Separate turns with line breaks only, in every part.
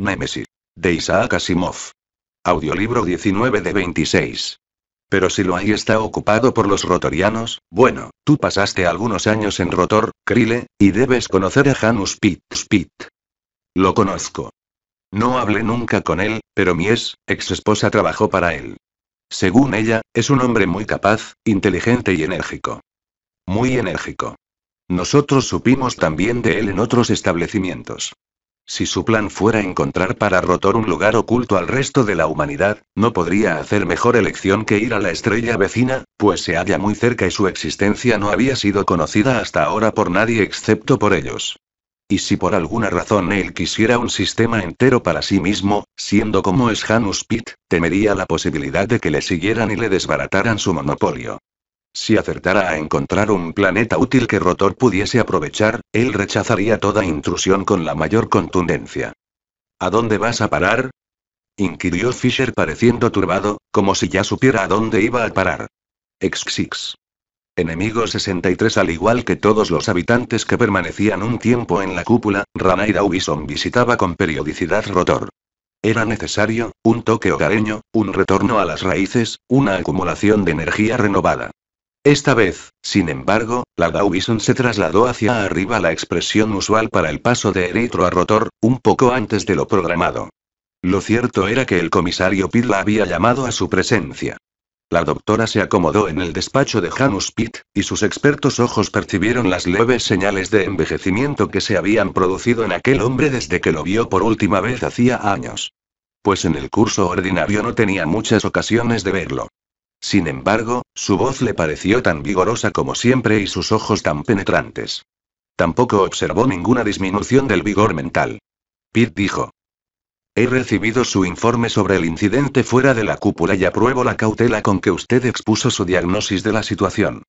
Nemesis. De Isaac Asimov. Audiolibro 19 de 26. Pero si lo hay está ocupado por los rotorianos, bueno, tú pasaste algunos años en Rotor, Krile, y debes conocer a Janus Pitt. Spit. Lo conozco. No hablé nunca con él, pero mi ex, ex esposa trabajó para él. Según ella, es un hombre muy capaz, inteligente y enérgico. Muy enérgico. Nosotros supimos también de él en otros establecimientos. Si su plan fuera encontrar para Rotor un lugar oculto al resto de la humanidad, no podría hacer mejor elección que ir a la estrella vecina, pues se halla muy cerca y su existencia no había sido conocida hasta ahora por nadie excepto por ellos. Y si por alguna razón él quisiera un sistema entero para sí mismo, siendo como es Janus Pitt, temería la posibilidad de que le siguieran y le desbarataran su monopolio. Si acertara a encontrar un planeta útil que Rotor pudiese aprovechar, él rechazaría toda intrusión con la mayor contundencia. ¿A dónde vas a parar? inquirió Fisher pareciendo turbado, como si ya supiera a dónde iba a parar. Exxix. Enemigo 63 Al igual que todos los habitantes que permanecían un tiempo en la cúpula, Ranaida Ubison visitaba con periodicidad Rotor. Era necesario, un toque hogareño, un retorno a las raíces, una acumulación de energía renovada. Esta vez, sin embargo, la Dawison se trasladó hacia arriba la expresión usual para el paso de eritro a rotor, un poco antes de lo programado. Lo cierto era que el comisario Pitt la había llamado a su presencia. La doctora se acomodó en el despacho de Janus Pitt, y sus expertos ojos percibieron las leves señales de envejecimiento que se habían producido en aquel hombre desde que lo vio por última vez hacía años. Pues en el curso ordinario no tenía muchas ocasiones de verlo. Sin embargo, su voz le pareció tan vigorosa como siempre y sus ojos tan penetrantes. Tampoco observó ninguna disminución del vigor mental. Pitt dijo. He recibido su informe sobre el incidente fuera de la cúpula y apruebo la cautela con que usted expuso su diagnosis de la situación.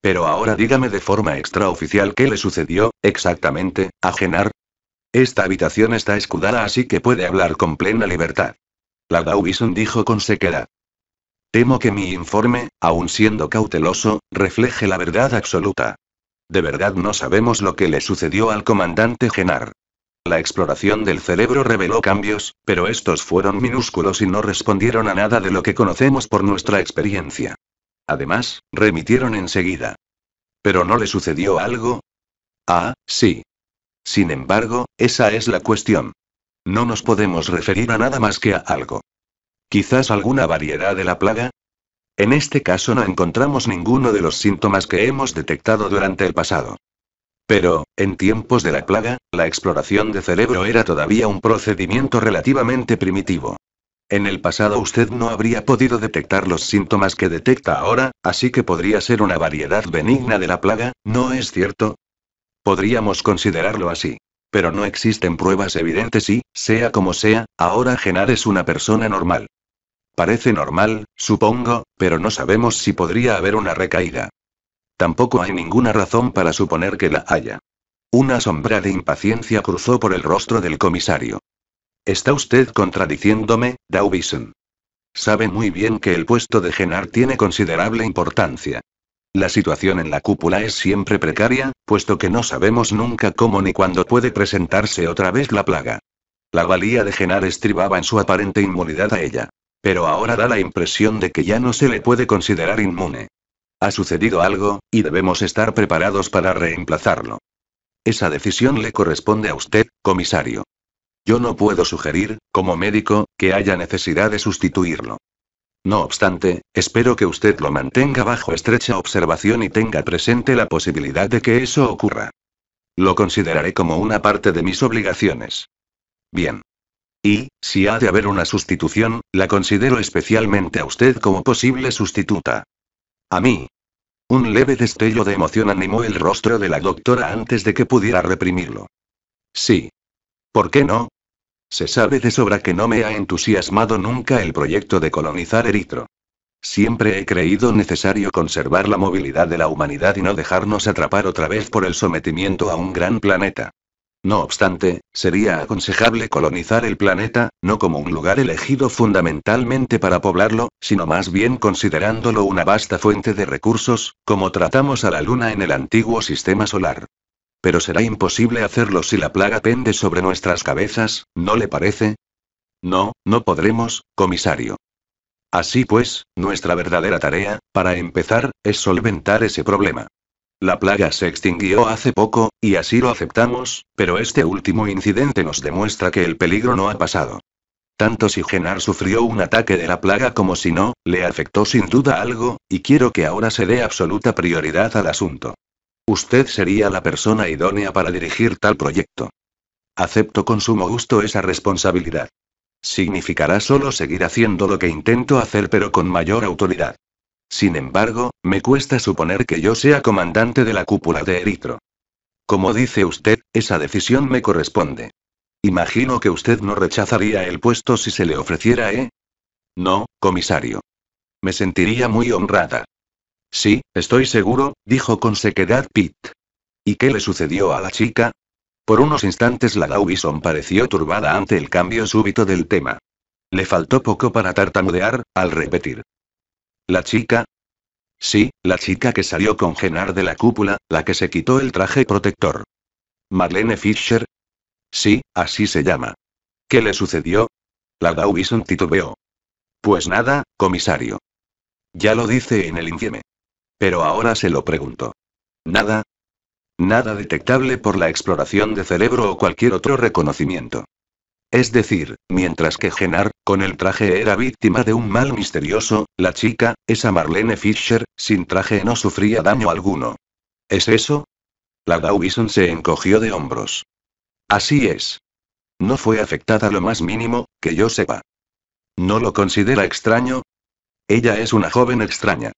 Pero ahora dígame de forma extraoficial qué le sucedió, exactamente, a Genar. Esta habitación está escudada así que puede hablar con plena libertad. La Dawison dijo con sequedad. Temo que mi informe, aun siendo cauteloso, refleje la verdad absoluta. De verdad no sabemos lo que le sucedió al comandante Genar. La exploración del cerebro reveló cambios, pero estos fueron minúsculos y no respondieron a nada de lo que conocemos por nuestra experiencia. Además, remitieron enseguida. ¿Pero no le sucedió algo? Ah, sí. Sin embargo, esa es la cuestión. No nos podemos referir a nada más que a algo. Quizás alguna variedad de la plaga. En este caso no encontramos ninguno de los síntomas que hemos detectado durante el pasado. Pero, en tiempos de la plaga, la exploración de cerebro era todavía un procedimiento relativamente primitivo. En el pasado usted no habría podido detectar los síntomas que detecta ahora, así que podría ser una variedad benigna de la plaga, ¿no es cierto? Podríamos considerarlo así. Pero no existen pruebas evidentes y, sea como sea, ahora Genar es una persona normal. Parece normal, supongo, pero no sabemos si podría haber una recaída. Tampoco hay ninguna razón para suponer que la haya. Una sombra de impaciencia cruzó por el rostro del comisario. Está usted contradiciéndome, Daubison. Sabe muy bien que el puesto de Genar tiene considerable importancia. La situación en la cúpula es siempre precaria, puesto que no sabemos nunca cómo ni cuándo puede presentarse otra vez la plaga. La valía de Genar estribaba en su aparente inmunidad a ella. Pero ahora da la impresión de que ya no se le puede considerar inmune. Ha sucedido algo, y debemos estar preparados para reemplazarlo. Esa decisión le corresponde a usted, comisario. Yo no puedo sugerir, como médico, que haya necesidad de sustituirlo. No obstante, espero que usted lo mantenga bajo estrecha observación y tenga presente la posibilidad de que eso ocurra. Lo consideraré como una parte de mis obligaciones. Bien. Y, si ha de haber una sustitución, la considero especialmente a usted como posible sustituta. A mí. Un leve destello de emoción animó el rostro de la doctora antes de que pudiera reprimirlo. Sí. ¿Por qué no? Se sabe de sobra que no me ha entusiasmado nunca el proyecto de colonizar Eritro. Siempre he creído necesario conservar la movilidad de la humanidad y no dejarnos atrapar otra vez por el sometimiento a un gran planeta. No obstante, sería aconsejable colonizar el planeta, no como un lugar elegido fundamentalmente para poblarlo, sino más bien considerándolo una vasta fuente de recursos, como tratamos a la Luna en el antiguo sistema solar. Pero será imposible hacerlo si la plaga pende sobre nuestras cabezas, ¿no le parece? No, no podremos, comisario. Así pues, nuestra verdadera tarea, para empezar, es solventar ese problema. La plaga se extinguió hace poco, y así lo aceptamos, pero este último incidente nos demuestra que el peligro no ha pasado. Tanto si Genar sufrió un ataque de la plaga como si no, le afectó sin duda algo, y quiero que ahora se dé absoluta prioridad al asunto. Usted sería la persona idónea para dirigir tal proyecto. Acepto con sumo gusto esa responsabilidad. Significará solo seguir haciendo lo que intento hacer pero con mayor autoridad. Sin embargo, me cuesta suponer que yo sea comandante de la cúpula de Eritro. Como dice usted, esa decisión me corresponde. Imagino que usted no rechazaría el puesto si se le ofreciera, ¿eh? No, comisario. Me sentiría muy honrada. Sí, estoy seguro, dijo con sequedad Pitt. ¿Y qué le sucedió a la chica? Por unos instantes la Dawison pareció turbada ante el cambio súbito del tema. Le faltó poco para tartamudear, al repetir. ¿La chica? Sí, la chica que salió con Genar de la cúpula, la que se quitó el traje protector. Marlene Fisher. Sí, así se llama. ¿Qué le sucedió? La Dawison titubeó. Pues nada, comisario. Ya lo dice en el infieme. Pero ahora se lo pregunto. ¿Nada? Nada detectable por la exploración de cerebro o cualquier otro reconocimiento. Es decir, mientras que Genar, con el traje era víctima de un mal misterioso, la chica, esa Marlene Fisher, sin traje no sufría daño alguno. ¿Es eso? La Dowison se encogió de hombros. Así es. No fue afectada lo más mínimo, que yo sepa. ¿No lo considera extraño? Ella es una joven extraña.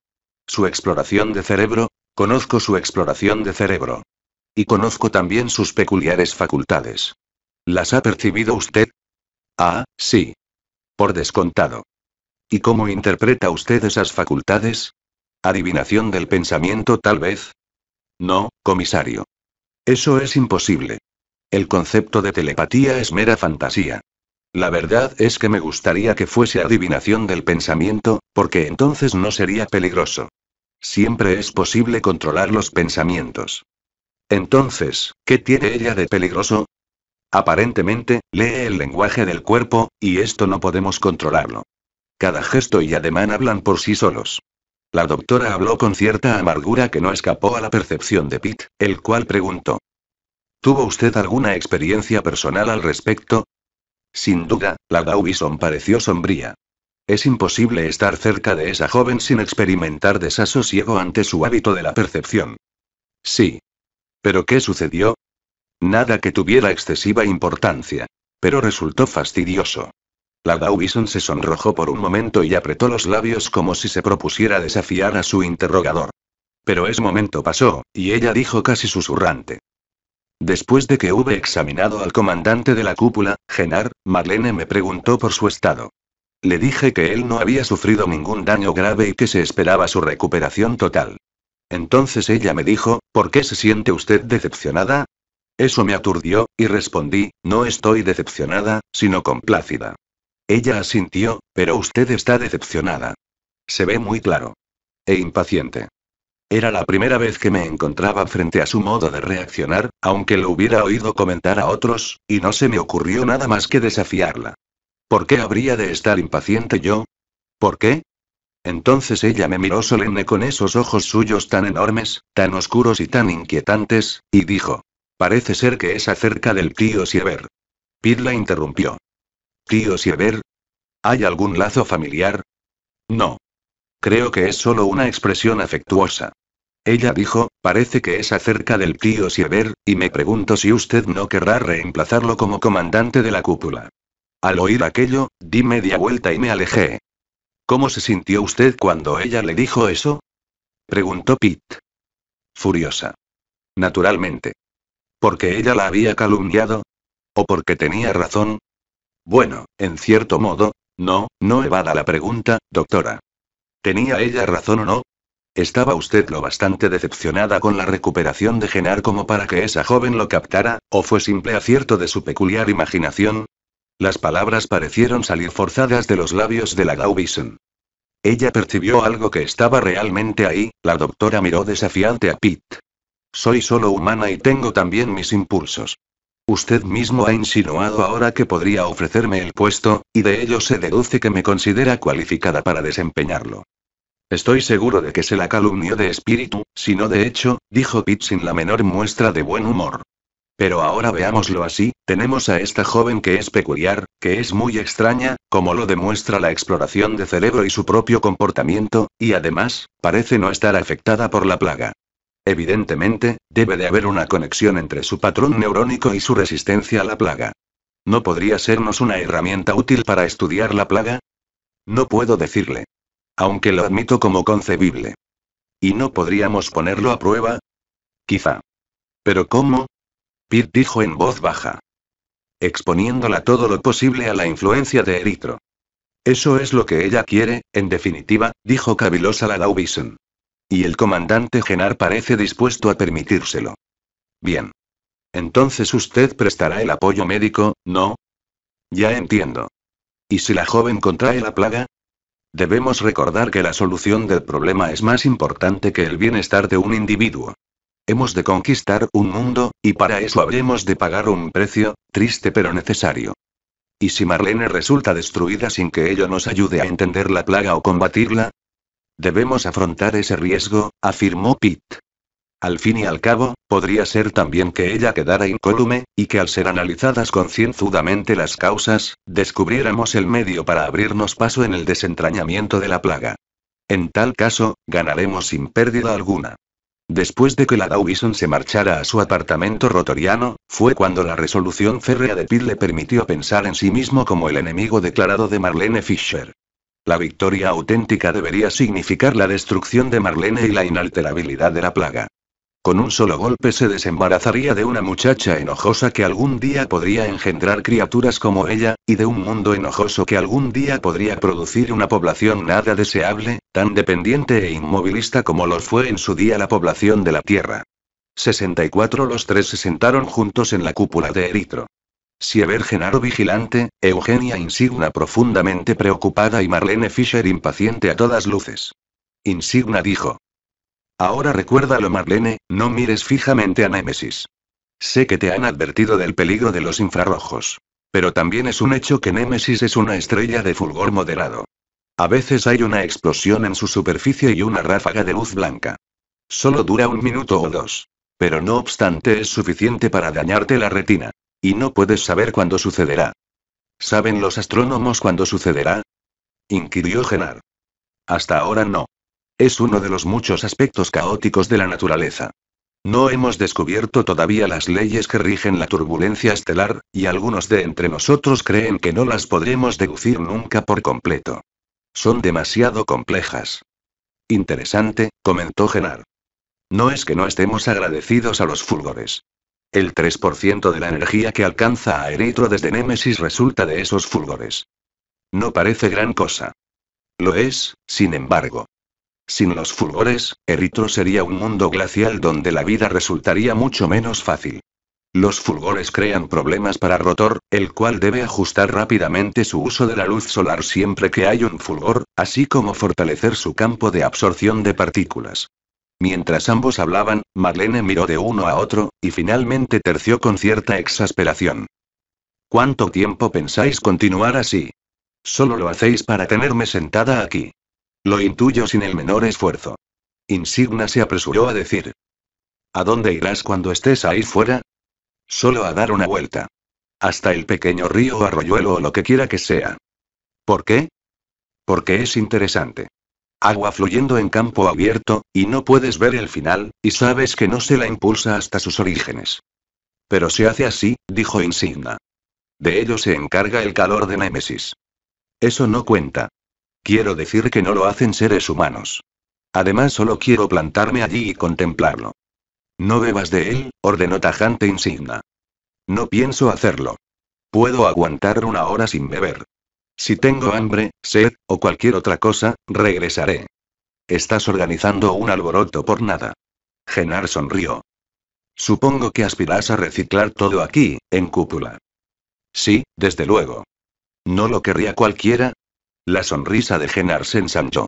Su exploración de cerebro, conozco su exploración de cerebro. Y conozco también sus peculiares facultades. ¿Las ha percibido usted? Ah, sí. Por descontado. ¿Y cómo interpreta usted esas facultades? ¿Adivinación del pensamiento tal vez? No, comisario. Eso es imposible. El concepto de telepatía es mera fantasía. La verdad es que me gustaría que fuese adivinación del pensamiento, porque entonces no sería peligroso. Siempre es posible controlar los pensamientos. Entonces, ¿qué tiene ella de peligroso? Aparentemente, lee el lenguaje del cuerpo, y esto no podemos controlarlo. Cada gesto y ademán hablan por sí solos. La doctora habló con cierta amargura que no escapó a la percepción de Pete, el cual preguntó. ¿Tuvo usted alguna experiencia personal al respecto? Sin duda, la Daubison pareció sombría. Es imposible estar cerca de esa joven sin experimentar desasosiego ante su hábito de la percepción. Sí. ¿Pero qué sucedió? Nada que tuviera excesiva importancia. Pero resultó fastidioso. La Dawison se sonrojó por un momento y apretó los labios como si se propusiera desafiar a su interrogador. Pero ese momento pasó, y ella dijo casi susurrante. Después de que hube examinado al comandante de la cúpula, Genar, Marlene me preguntó por su estado. Le dije que él no había sufrido ningún daño grave y que se esperaba su recuperación total. Entonces ella me dijo, ¿por qué se siente usted decepcionada? Eso me aturdió, y respondí, no estoy decepcionada, sino complácida. Ella asintió, pero usted está decepcionada. Se ve muy claro. E impaciente. Era la primera vez que me encontraba frente a su modo de reaccionar, aunque lo hubiera oído comentar a otros, y no se me ocurrió nada más que desafiarla. ¿Por qué habría de estar impaciente yo? ¿Por qué? Entonces ella me miró solemne con esos ojos suyos tan enormes, tan oscuros y tan inquietantes, y dijo, Parece ser que es acerca del tío Siever. Pit la interrumpió. ¿Tío Siever? ¿Hay algún lazo familiar? No. Creo que es solo una expresión afectuosa. Ella dijo, parece que es acerca del tío Siever, y me pregunto si usted no querrá reemplazarlo como comandante de la cúpula. Al oír aquello, di media vuelta y me alejé. ¿Cómo se sintió usted cuando ella le dijo eso? Preguntó Pete. Furiosa. Naturalmente. ¿Porque ella la había calumniado? ¿O porque tenía razón? Bueno, en cierto modo, no, no evada la pregunta, doctora. ¿Tenía ella razón o no? ¿Estaba usted lo bastante decepcionada con la recuperación de Genar como para que esa joven lo captara, o fue simple acierto de su peculiar imaginación? Las palabras parecieron salir forzadas de los labios de la Gaubison. Ella percibió algo que estaba realmente ahí, la doctora miró desafiante a Pitt. Soy solo humana y tengo también mis impulsos. Usted mismo ha insinuado ahora que podría ofrecerme el puesto, y de ello se deduce que me considera cualificada para desempeñarlo. Estoy seguro de que se la calumnió de espíritu, si no de hecho, dijo Pitt sin la menor muestra de buen humor. Pero ahora veámoslo así, tenemos a esta joven que es peculiar, que es muy extraña, como lo demuestra la exploración de cerebro y su propio comportamiento, y además, parece no estar afectada por la plaga. Evidentemente, debe de haber una conexión entre su patrón neurónico y su resistencia a la plaga. ¿No podría sernos una herramienta útil para estudiar la plaga? No puedo decirle. Aunque lo admito como concebible. ¿Y no podríamos ponerlo a prueba? Quizá. ¿Pero cómo? Pete dijo en voz baja. Exponiéndola todo lo posible a la influencia de Eritro. Eso es lo que ella quiere, en definitiva, dijo cavilosa la Daubison. Y el comandante Genar parece dispuesto a permitírselo. Bien. Entonces usted prestará el apoyo médico, ¿no? Ya entiendo. ¿Y si la joven contrae la plaga? Debemos recordar que la solución del problema es más importante que el bienestar de un individuo. Hemos de conquistar un mundo, y para eso habremos de pagar un precio, triste pero necesario. ¿Y si Marlene resulta destruida sin que ello nos ayude a entender la plaga o combatirla? Debemos afrontar ese riesgo, afirmó Pitt. Al fin y al cabo, podría ser también que ella quedara incólume, y que al ser analizadas concienzudamente las causas, descubriéramos el medio para abrirnos paso en el desentrañamiento de la plaga. En tal caso, ganaremos sin pérdida alguna. Después de que la Dawison se marchara a su apartamento rotoriano, fue cuando la resolución férrea de Pitt le permitió pensar en sí mismo como el enemigo declarado de Marlene Fisher. La victoria auténtica debería significar la destrucción de Marlene y la inalterabilidad de la plaga. Con un solo golpe se desembarazaría de una muchacha enojosa que algún día podría engendrar criaturas como ella, y de un mundo enojoso que algún día podría producir una población nada deseable, tan dependiente e inmovilista como lo fue en su día la población de la Tierra. 64 Los tres se sentaron juntos en la cúpula de Eritro. Si ver Genaro vigilante, Eugenia Insigna profundamente preocupada y Marlene Fisher impaciente a todas luces. Insigna dijo. Ahora recuérdalo Marlene, no mires fijamente a Némesis. Sé que te han advertido del peligro de los infrarrojos. Pero también es un hecho que Némesis es una estrella de fulgor moderado. A veces hay una explosión en su superficie y una ráfaga de luz blanca. Solo dura un minuto o dos. Pero no obstante es suficiente para dañarte la retina. Y no puedes saber cuándo sucederá. ¿Saben los astrónomos cuándo sucederá? inquirió Genar. Hasta ahora no. Es uno de los muchos aspectos caóticos de la naturaleza. No hemos descubierto todavía las leyes que rigen la turbulencia estelar, y algunos de entre nosotros creen que no las podremos deducir nunca por completo. Son demasiado complejas. Interesante, comentó Genar. No es que no estemos agradecidos a los fulgores. El 3% de la energía que alcanza a Eritro desde Némesis resulta de esos fulgores. No parece gran cosa. Lo es, sin embargo. Sin los fulgores, Eritro sería un mundo glacial donde la vida resultaría mucho menos fácil. Los fulgores crean problemas para Rotor, el cual debe ajustar rápidamente su uso de la luz solar siempre que hay un fulgor, así como fortalecer su campo de absorción de partículas. Mientras ambos hablaban, Marlene miró de uno a otro, y finalmente terció con cierta exasperación. ¿Cuánto tiempo pensáis continuar así? Solo lo hacéis para tenerme sentada aquí. Lo intuyo sin el menor esfuerzo. Insigna se apresuró a decir. ¿A dónde irás cuando estés ahí fuera? Solo a dar una vuelta. Hasta el pequeño río o arroyuelo o lo que quiera que sea. ¿Por qué? Porque es interesante. Agua fluyendo en campo abierto, y no puedes ver el final, y sabes que no se la impulsa hasta sus orígenes. Pero se hace así, dijo Insigna. De ello se encarga el calor de Némesis. Eso no cuenta. Quiero decir que no lo hacen seres humanos. Además, solo quiero plantarme allí y contemplarlo. No bebas de él, ordenó tajante Insigna. No pienso hacerlo. Puedo aguantar una hora sin beber. Si tengo hambre, sed, o cualquier otra cosa, regresaré. Estás organizando un alboroto por nada. Genar sonrió. Supongo que aspiras a reciclar todo aquí, en cúpula. Sí, desde luego. ¿No lo querría cualquiera? La sonrisa de Genar se ensanchó.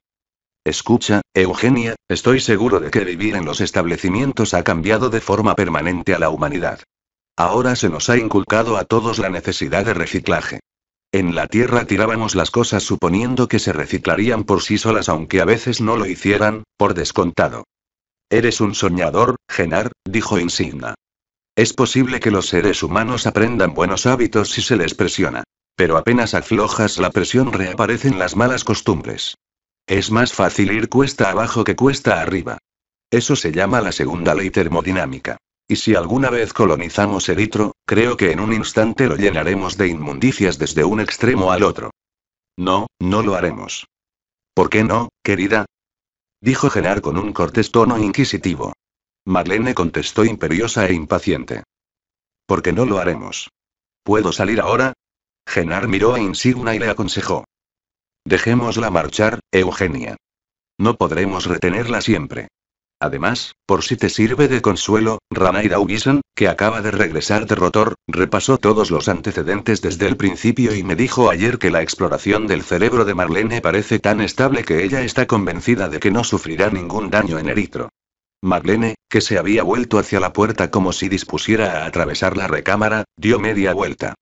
Escucha, Eugenia, estoy seguro de que vivir en los establecimientos ha cambiado de forma permanente a la humanidad. Ahora se nos ha inculcado a todos la necesidad de reciclaje. En la Tierra tirábamos las cosas suponiendo que se reciclarían por sí solas aunque a veces no lo hicieran, por descontado. Eres un soñador, Genar, dijo Insigna. Es posible que los seres humanos aprendan buenos hábitos si se les presiona. Pero apenas aflojas la presión reaparecen las malas costumbres. Es más fácil ir cuesta abajo que cuesta arriba. Eso se llama la segunda ley termodinámica. Y si alguna vez colonizamos Eritro, creo que en un instante lo llenaremos de inmundicias desde un extremo al otro. No, no lo haremos. ¿Por qué no, querida? Dijo Genar con un cortés tono inquisitivo. Marlene contestó imperiosa e impaciente. ¿Por qué no lo haremos? ¿Puedo salir ahora? Genar miró a Insigna y le aconsejó. Dejémosla marchar, Eugenia. No podremos retenerla siempre. Además, por si te sirve de consuelo, y Daubison, que acaba de regresar de Rotor, repasó todos los antecedentes desde el principio y me dijo ayer que la exploración del cerebro de Marlene parece tan estable que ella está convencida de que no sufrirá ningún daño en Eritro. Marlene, que se había vuelto hacia la puerta como si dispusiera a atravesar la recámara, dio media vuelta.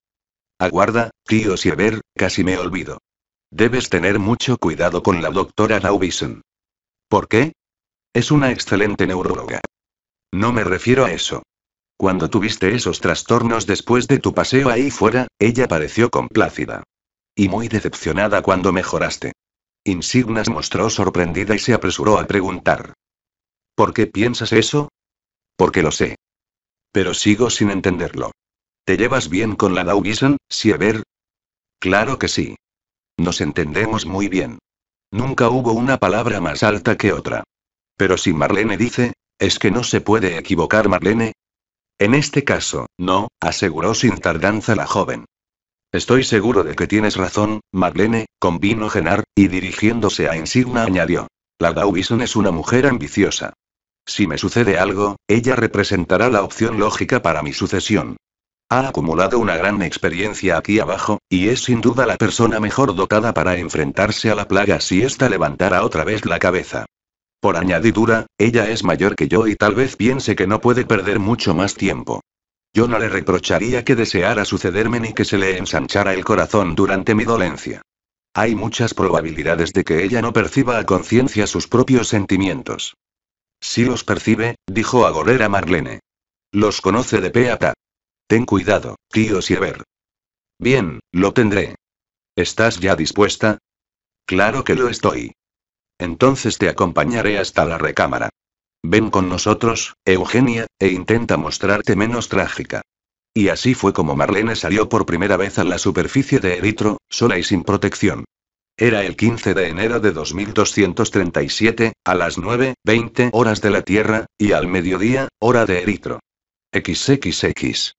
Aguarda, tío Siever, casi me olvido. Debes tener mucho cuidado con la doctora Daubison. ¿Por qué? Es una excelente neuróloga. No me refiero a eso. Cuando tuviste esos trastornos después de tu paseo ahí fuera, ella pareció complácida. Y muy decepcionada cuando mejoraste. Insignas mostró sorprendida y se apresuró a preguntar. ¿Por qué piensas eso? Porque lo sé. Pero sigo sin entenderlo. ¿Te llevas bien con la a Siever? Claro que sí. Nos entendemos muy bien. Nunca hubo una palabra más alta que otra. Pero si Marlene dice, ¿es que no se puede equivocar Marlene? En este caso, no, aseguró sin tardanza la joven. Estoy seguro de que tienes razón, Marlene, convino Genar, y dirigiéndose a Insigna añadió. La Dawison es una mujer ambiciosa. Si me sucede algo, ella representará la opción lógica para mi sucesión. Ha acumulado una gran experiencia aquí abajo, y es sin duda la persona mejor dotada para enfrentarse a la plaga si ésta levantara otra vez la cabeza. Por añadidura, ella es mayor que yo y tal vez piense que no puede perder mucho más tiempo. Yo no le reprocharía que deseara sucederme ni que se le ensanchara el corazón durante mi dolencia. Hay muchas probabilidades de que ella no perciba a conciencia sus propios sentimientos. Si los percibe, dijo a Marlene. Los conoce de peata. Ten cuidado, tío Siever. Bien, lo tendré. ¿Estás ya dispuesta? Claro que lo estoy. Entonces te acompañaré hasta la recámara. Ven con nosotros, Eugenia, e intenta mostrarte menos trágica. Y así fue como Marlene salió por primera vez a la superficie de Eritro, sola y sin protección. Era el 15 de enero de 2237, a las 9.20 horas de la Tierra, y al mediodía, hora de Eritro. XXX.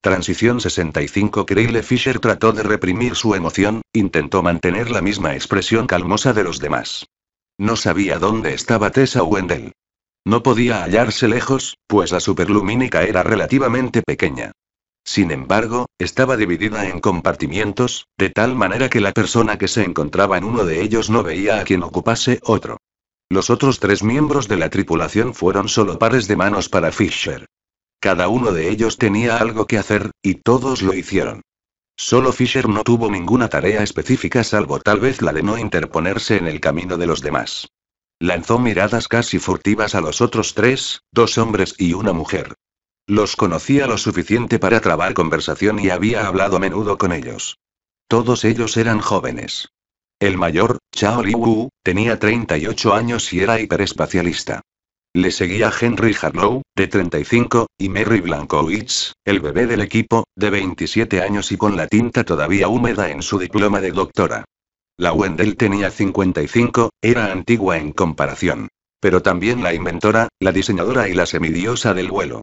Transición 65 Creile Fisher trató de reprimir su emoción, intentó mantener la misma expresión calmosa de los demás. No sabía dónde estaba Tessa Wendell. No podía hallarse lejos, pues la superlumínica era relativamente pequeña. Sin embargo, estaba dividida en compartimientos, de tal manera que la persona que se encontraba en uno de ellos no veía a quien ocupase otro. Los otros tres miembros de la tripulación fueron solo pares de manos para Fisher. Cada uno de ellos tenía algo que hacer, y todos lo hicieron. Solo Fisher no tuvo ninguna tarea específica salvo tal vez la de no interponerse en el camino de los demás. Lanzó miradas casi furtivas a los otros tres, dos hombres y una mujer. Los conocía lo suficiente para trabar conversación y había hablado a menudo con ellos. Todos ellos eran jóvenes. El mayor, Chao Wu, tenía 38 años y era hiperespacialista. Le seguía Henry Harlow, de 35, y Mary Blankowitz, el bebé del equipo, de 27 años y con la tinta todavía húmeda en su diploma de doctora. La Wendell tenía 55, era antigua en comparación. Pero también la inventora, la diseñadora y la semidiosa del vuelo.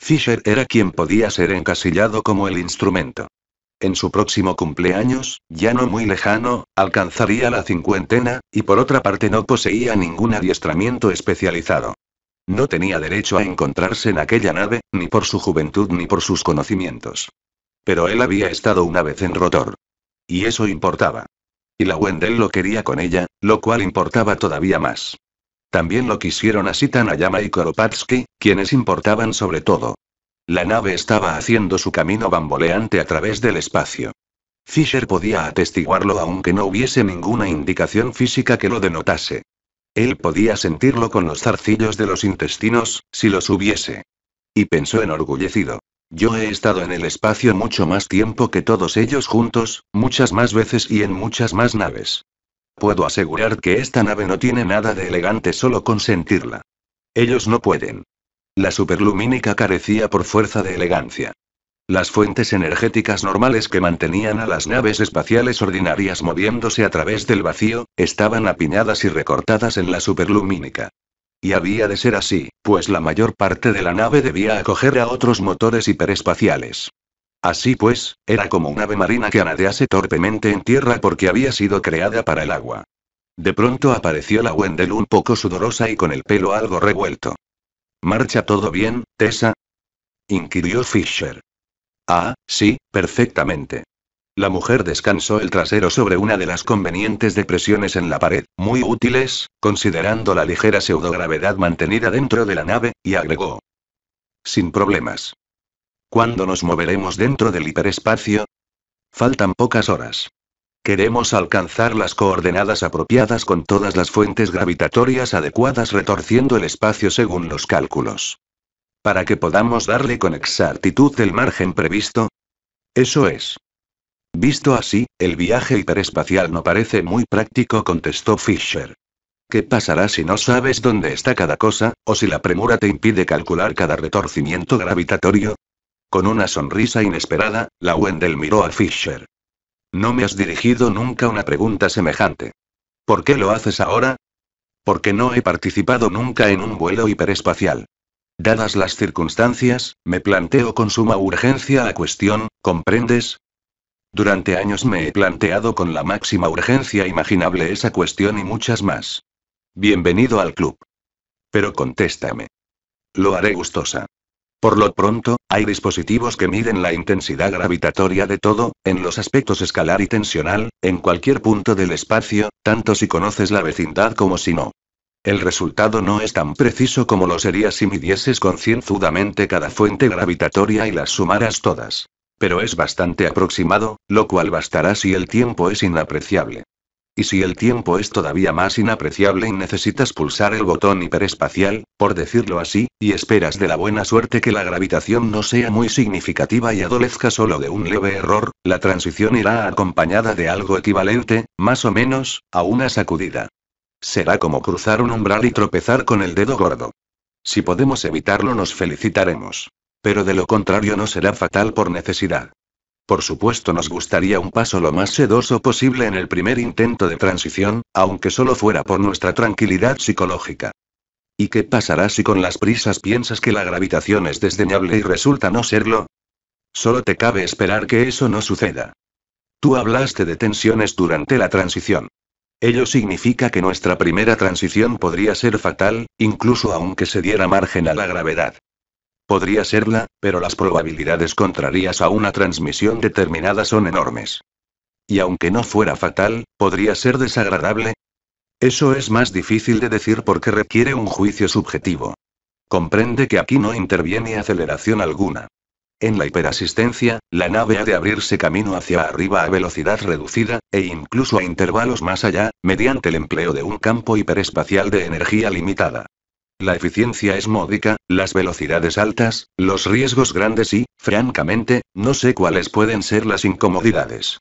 Fisher era quien podía ser encasillado como el instrumento. En su próximo cumpleaños, ya no muy lejano, alcanzaría la cincuentena, y por otra parte no poseía ningún adiestramiento especializado. No tenía derecho a encontrarse en aquella nave, ni por su juventud ni por sus conocimientos. Pero él había estado una vez en Rotor. Y eso importaba. Y la Wendell lo quería con ella, lo cual importaba todavía más. También lo quisieron así Tanayama y Koropatsky, quienes importaban sobre todo. La nave estaba haciendo su camino bamboleante a través del espacio. Fisher podía atestiguarlo aunque no hubiese ninguna indicación física que lo denotase. Él podía sentirlo con los zarcillos de los intestinos, si los hubiese. Y pensó enorgullecido. Yo he estado en el espacio mucho más tiempo que todos ellos juntos, muchas más veces y en muchas más naves. Puedo asegurar que esta nave no tiene nada de elegante solo con sentirla. Ellos no pueden. La superlumínica carecía por fuerza de elegancia. Las fuentes energéticas normales que mantenían a las naves espaciales ordinarias moviéndose a través del vacío, estaban apiñadas y recortadas en la superlumínica. Y había de ser así, pues la mayor parte de la nave debía acoger a otros motores hiperespaciales. Así pues, era como un ave marina que anadease torpemente en tierra porque había sido creada para el agua. De pronto apareció la Wendell un poco sudorosa y con el pelo algo revuelto. ¿Marcha todo bien, Tessa? inquirió Fisher. Ah, sí, perfectamente. La mujer descansó el trasero sobre una de las convenientes depresiones en la pared, muy útiles, considerando la ligera pseudogravedad mantenida dentro de la nave, y agregó. Sin problemas. ¿Cuándo nos moveremos dentro del hiperespacio? Faltan pocas horas. Queremos alcanzar las coordenadas apropiadas con todas las fuentes gravitatorias adecuadas retorciendo el espacio según los cálculos. Para que podamos darle con exactitud el margen previsto. Eso es. Visto así, el viaje hiperespacial no parece muy práctico, contestó Fisher. ¿Qué pasará si no sabes dónde está cada cosa, o si la premura te impide calcular cada retorcimiento gravitatorio? Con una sonrisa inesperada, la Wendell miró a Fisher. No me has dirigido nunca una pregunta semejante. ¿Por qué lo haces ahora? Porque no he participado nunca en un vuelo hiperespacial. Dadas las circunstancias, me planteo con suma urgencia la cuestión, ¿comprendes? Durante años me he planteado con la máxima urgencia imaginable esa cuestión y muchas más. Bienvenido al club. Pero contéstame. Lo haré gustosa. Por lo pronto, hay dispositivos que miden la intensidad gravitatoria de todo, en los aspectos escalar y tensional, en cualquier punto del espacio, tanto si conoces la vecindad como si no. El resultado no es tan preciso como lo sería si midieses concienzudamente cada fuente gravitatoria y las sumaras todas. Pero es bastante aproximado, lo cual bastará si el tiempo es inapreciable. Y si el tiempo es todavía más inapreciable y necesitas pulsar el botón hiperespacial, por decirlo así, y esperas de la buena suerte que la gravitación no sea muy significativa y adolezca solo de un leve error, la transición irá acompañada de algo equivalente, más o menos, a una sacudida. Será como cruzar un umbral y tropezar con el dedo gordo. Si podemos evitarlo nos felicitaremos. Pero de lo contrario no será fatal por necesidad. Por supuesto nos gustaría un paso lo más sedoso posible en el primer intento de transición, aunque solo fuera por nuestra tranquilidad psicológica. ¿Y qué pasará si con las prisas piensas que la gravitación es desdeñable y resulta no serlo? Solo te cabe esperar que eso no suceda. Tú hablaste de tensiones durante la transición. Ello significa que nuestra primera transición podría ser fatal, incluso aunque se diera margen a la gravedad. Podría serla, pero las probabilidades contrarias a una transmisión determinada son enormes. Y aunque no fuera fatal, podría ser desagradable. Eso es más difícil de decir porque requiere un juicio subjetivo. Comprende que aquí no interviene aceleración alguna. En la hiperasistencia, la nave ha de abrirse camino hacia arriba a velocidad reducida, e incluso a intervalos más allá, mediante el empleo de un campo hiperespacial de energía limitada. La eficiencia es módica, las velocidades altas, los riesgos grandes y, francamente, no sé cuáles pueden ser las incomodidades.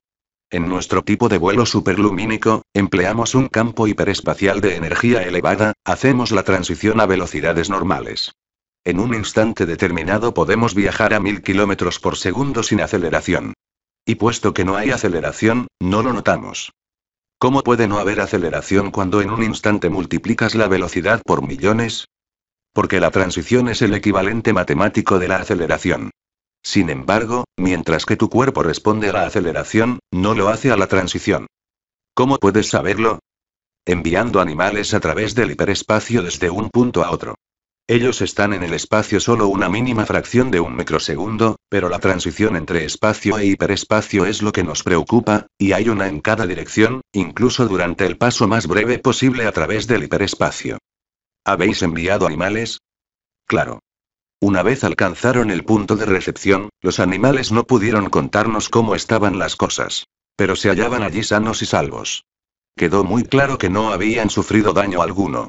En nuestro tipo de vuelo superlumínico, empleamos un campo hiperespacial de energía elevada, hacemos la transición a velocidades normales. En un instante determinado podemos viajar a mil kilómetros por segundo sin aceleración. Y puesto que no hay aceleración, no lo notamos. ¿Cómo puede no haber aceleración cuando en un instante multiplicas la velocidad por millones? Porque la transición es el equivalente matemático de la aceleración. Sin embargo, mientras que tu cuerpo responde a la aceleración, no lo hace a la transición. ¿Cómo puedes saberlo? Enviando animales a través del hiperespacio desde un punto a otro. Ellos están en el espacio solo una mínima fracción de un microsegundo, pero la transición entre espacio e hiperespacio es lo que nos preocupa, y hay una en cada dirección, incluso durante el paso más breve posible a través del hiperespacio. ¿Habéis enviado animales? Claro. Una vez alcanzaron el punto de recepción, los animales no pudieron contarnos cómo estaban las cosas. Pero se hallaban allí sanos y salvos. Quedó muy claro que no habían sufrido daño alguno.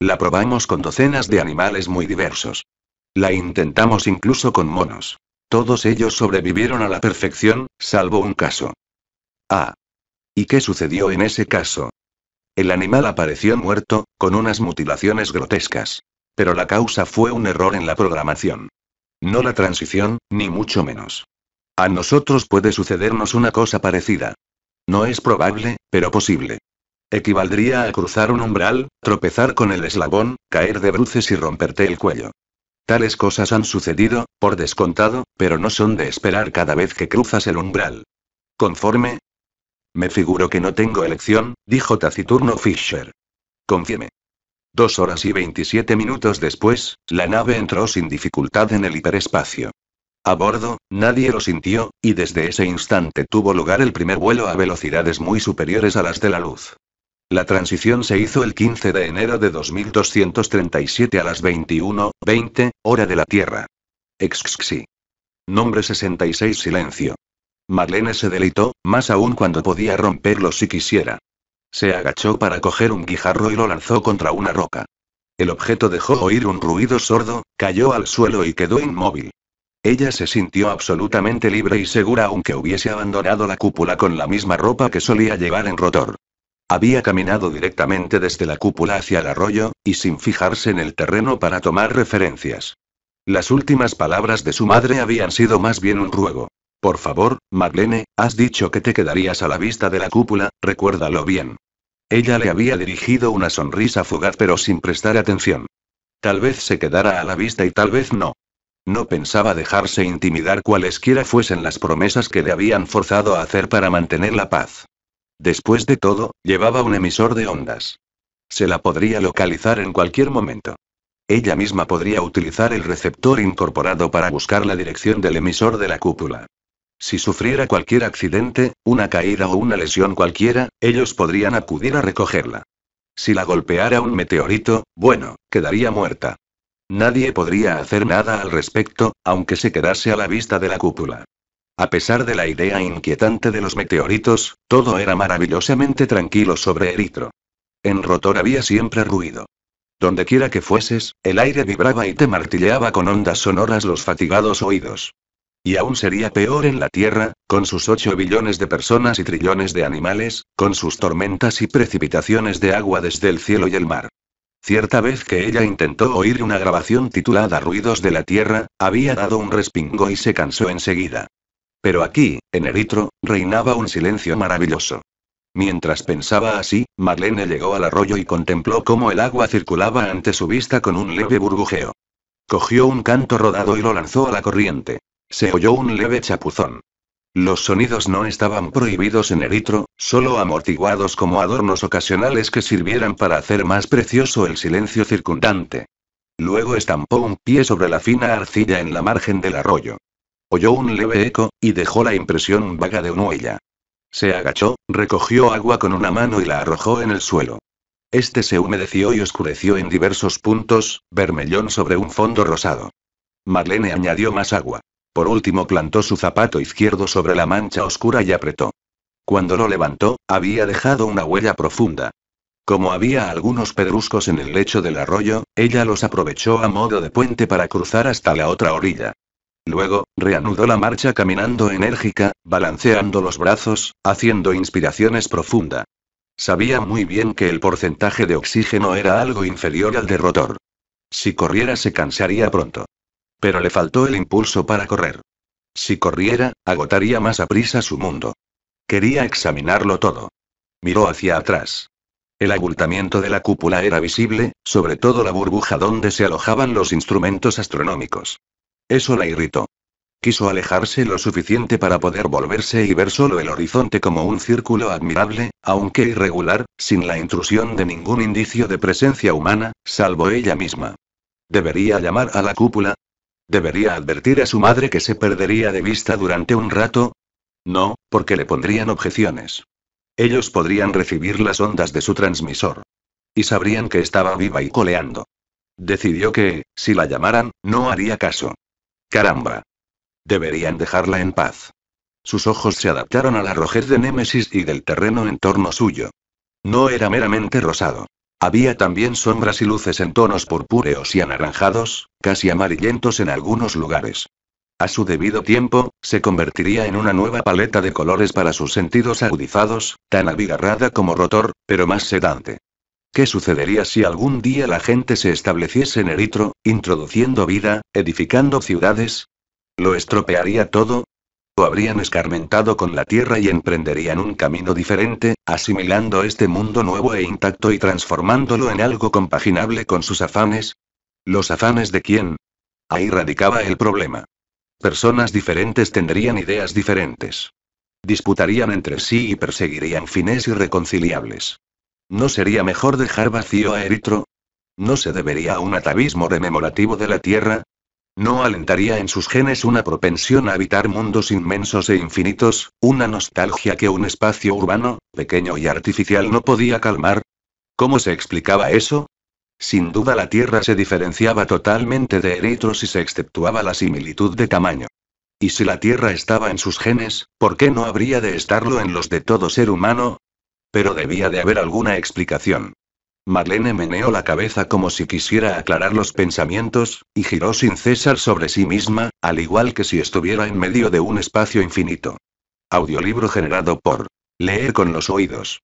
La probamos con docenas de animales muy diversos. La intentamos incluso con monos. Todos ellos sobrevivieron a la perfección, salvo un caso. Ah. ¿Y qué sucedió en ese caso? El animal apareció muerto, con unas mutilaciones grotescas. Pero la causa fue un error en la programación. No la transición, ni mucho menos. A nosotros puede sucedernos una cosa parecida. No es probable, pero posible. Equivaldría a cruzar un umbral, tropezar con el eslabón, caer de bruces y romperte el cuello. Tales cosas han sucedido, por descontado, pero no son de esperar cada vez que cruzas el umbral. Conforme. Me figuro que no tengo elección, dijo taciturno Fisher. Confíeme. Dos horas y veintisiete minutos después, la nave entró sin dificultad en el hiperespacio. A bordo, nadie lo sintió, y desde ese instante tuvo lugar el primer vuelo a velocidades muy superiores a las de la luz. La transición se hizo el 15 de enero de 2237 a las 21:20, hora de la Tierra. Exxxi. Nombre 66 Silencio. Marlene se delitó, más aún cuando podía romperlo si quisiera. Se agachó para coger un guijarro y lo lanzó contra una roca. El objeto dejó oír un ruido sordo, cayó al suelo y quedó inmóvil. Ella se sintió absolutamente libre y segura aunque hubiese abandonado la cúpula con la misma ropa que solía llevar en rotor. Había caminado directamente desde la cúpula hacia el arroyo, y sin fijarse en el terreno para tomar referencias. Las últimas palabras de su madre habían sido más bien un ruego. Por favor, Marlene, has dicho que te quedarías a la vista de la cúpula, recuérdalo bien. Ella le había dirigido una sonrisa fugaz pero sin prestar atención. Tal vez se quedara a la vista y tal vez no. No pensaba dejarse intimidar cualesquiera fuesen las promesas que le habían forzado a hacer para mantener la paz. Después de todo, llevaba un emisor de ondas. Se la podría localizar en cualquier momento. Ella misma podría utilizar el receptor incorporado para buscar la dirección del emisor de la cúpula. Si sufriera cualquier accidente, una caída o una lesión cualquiera, ellos podrían acudir a recogerla. Si la golpeara un meteorito, bueno, quedaría muerta. Nadie podría hacer nada al respecto, aunque se quedase a la vista de la cúpula. A pesar de la idea inquietante de los meteoritos, todo era maravillosamente tranquilo sobre Eritro. En Rotor había siempre ruido. Dondequiera que fueses, el aire vibraba y te martilleaba con ondas sonoras los fatigados oídos. Y aún sería peor en la Tierra, con sus 8 billones de personas y trillones de animales, con sus tormentas y precipitaciones de agua desde el cielo y el mar. Cierta vez que ella intentó oír una grabación titulada Ruidos de la Tierra, había dado un respingo y se cansó enseguida. Pero aquí, en Eritro, reinaba un silencio maravilloso. Mientras pensaba así, Marlene llegó al arroyo y contempló cómo el agua circulaba ante su vista con un leve burbujeo. Cogió un canto rodado y lo lanzó a la corriente. Se oyó un leve chapuzón. Los sonidos no estaban prohibidos en eritro, solo amortiguados como adornos ocasionales que sirvieran para hacer más precioso el silencio circundante. Luego estampó un pie sobre la fina arcilla en la margen del arroyo oyó un leve eco, y dejó la impresión vaga de una huella. Se agachó, recogió agua con una mano y la arrojó en el suelo. Este se humedeció y oscureció en diversos puntos, vermellón sobre un fondo rosado. Marlene añadió más agua. Por último plantó su zapato izquierdo sobre la mancha oscura y apretó. Cuando lo levantó, había dejado una huella profunda. Como había algunos pedruscos en el lecho del arroyo, ella los aprovechó a modo de puente para cruzar hasta la otra orilla. Luego, reanudó la marcha caminando enérgica, balanceando los brazos, haciendo inspiraciones profundas. Sabía muy bien que el porcentaje de oxígeno era algo inferior al de Rotor. Si corriera se cansaría pronto. Pero le faltó el impulso para correr. Si corriera, agotaría más a prisa su mundo. Quería examinarlo todo. Miró hacia atrás. El abultamiento de la cúpula era visible, sobre todo la burbuja donde se alojaban los instrumentos astronómicos. Eso la irritó. Quiso alejarse lo suficiente para poder volverse y ver solo el horizonte como un círculo admirable, aunque irregular, sin la intrusión de ningún indicio de presencia humana, salvo ella misma. ¿Debería llamar a la cúpula? ¿Debería advertir a su madre que se perdería de vista durante un rato? No, porque le pondrían objeciones. Ellos podrían recibir las ondas de su transmisor. Y sabrían que estaba viva y coleando. Decidió que, si la llamaran, no haría caso. Caramba. Deberían dejarla en paz. Sus ojos se adaptaron a la rojez de Némesis y del terreno en torno suyo. No era meramente rosado. Había también sombras y luces en tonos purpúreos y anaranjados, casi amarillentos en algunos lugares. A su debido tiempo, se convertiría en una nueva paleta de colores para sus sentidos agudizados, tan abigarrada como rotor, pero más sedante. ¿Qué sucedería si algún día la gente se estableciese en Eritro, introduciendo vida, edificando ciudades? ¿Lo estropearía todo? Lo habrían escarmentado con la tierra y emprenderían un camino diferente, asimilando este mundo nuevo e intacto y transformándolo en algo compaginable con sus afanes? ¿Los afanes de quién? Ahí radicaba el problema. Personas diferentes tendrían ideas diferentes. Disputarían entre sí y perseguirían fines irreconciliables. ¿No sería mejor dejar vacío a Eritro? ¿No se debería a un atavismo rememorativo de la Tierra? ¿No alentaría en sus genes una propensión a habitar mundos inmensos e infinitos, una nostalgia que un espacio urbano, pequeño y artificial no podía calmar? ¿Cómo se explicaba eso? Sin duda la Tierra se diferenciaba totalmente de Eritro si se exceptuaba la similitud de tamaño. Y si la Tierra estaba en sus genes, ¿por qué no habría de estarlo en los de todo ser humano? Pero debía de haber alguna explicación. Marlene meneó la cabeza como si quisiera aclarar los pensamientos, y giró sin cesar sobre sí misma, al igual que si estuviera en medio de un espacio infinito. Audiolibro generado por Leer con los oídos.